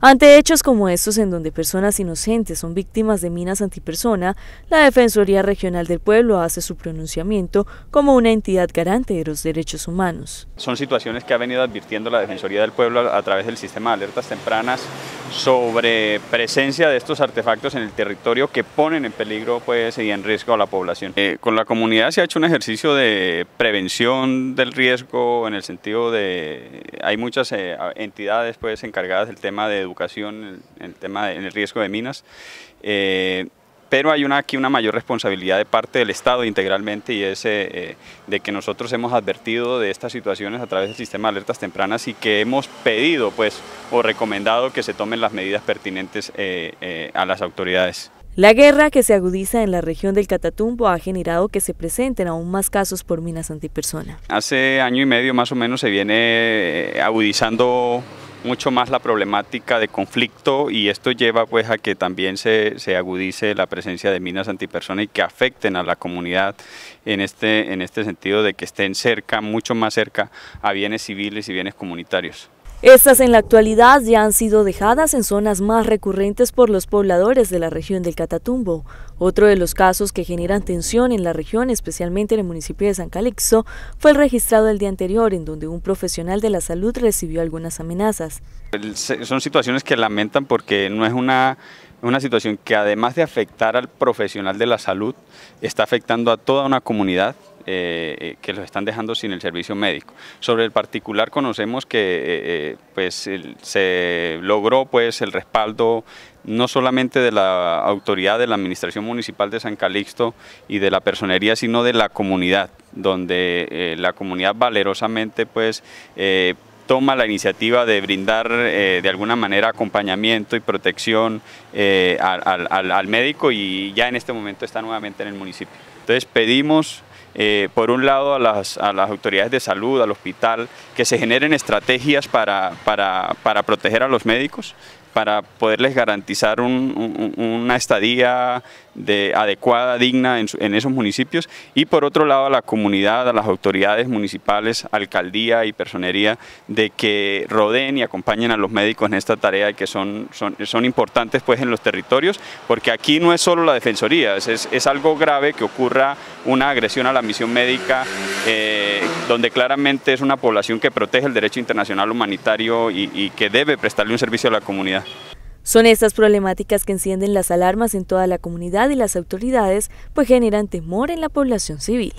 Ante hechos como estos en donde personas inocentes son víctimas de minas antipersona, la Defensoría Regional del Pueblo hace su pronunciamiento como una entidad garante de los derechos humanos. Son situaciones que ha venido advirtiendo la Defensoría del Pueblo a través del sistema de alertas tempranas sobre presencia de estos artefactos en el territorio que ponen en peligro pues, y en riesgo a la población. Eh, con la comunidad se ha hecho un ejercicio de prevención del riesgo en el sentido de hay muchas eh, entidades pues, encargadas del tema de educación, en el tema del riesgo de minas. Eh, pero hay una, aquí una mayor responsabilidad de parte del Estado integralmente y es eh, eh, de que nosotros hemos advertido de estas situaciones a través del sistema de alertas tempranas y que hemos pedido pues, o recomendado que se tomen las medidas pertinentes a las autoridades. La guerra que se agudiza en la región del Catatumbo ha generado que se presenten aún más casos por minas antipersona. Hace año y medio más o menos se viene agudizando mucho más la problemática de conflicto y esto lleva pues a que también se, se agudice la presencia de minas antipersona y que afecten a la comunidad en este, en este sentido de que estén cerca, mucho más cerca a bienes civiles y bienes comunitarios. Estas en la actualidad ya han sido dejadas en zonas más recurrentes por los pobladores de la región del Catatumbo. Otro de los casos que generan tensión en la región, especialmente en el municipio de San Calixto, fue el registrado el día anterior, en donde un profesional de la salud recibió algunas amenazas. Son situaciones que lamentan porque no es una una situación que además de afectar al profesional de la salud, está afectando a toda una comunidad eh, eh, que los están dejando sin el servicio médico. Sobre el particular conocemos que eh, pues, se logró pues, el respaldo no solamente de la autoridad de la Administración Municipal de San Calixto y de la personería, sino de la comunidad, donde la comunidad valerosamente pues, toma la iniciativa de brindar eh, de alguna manera acompañamiento y protección eh, al, médico y ya en este momento está nuevamente en el municipio. Entonces pedimos... Eh, por un lado a las, autoridades de salud, al hospital, que se generen estrategias para, proteger a los médicos, para poderles garantizar una estadía de, adecuada, digna en, esos municipios y por otro lado a la comunidad, a las autoridades municipales, alcaldía y personería de que rodeen y acompañen a los médicos en esta tarea y que son, son, importantes pues en los territorios porque aquí no es solo la defensoría, es, algo grave que ocurra una agresión a la misión médica eh, donde claramente es una población que protege el derecho internacional humanitario y que debe prestarle un servicio a la comunidad. Son estas problemáticas que encienden las alarmas en toda la comunidad y las autoridades, pues generan temor en la población civil.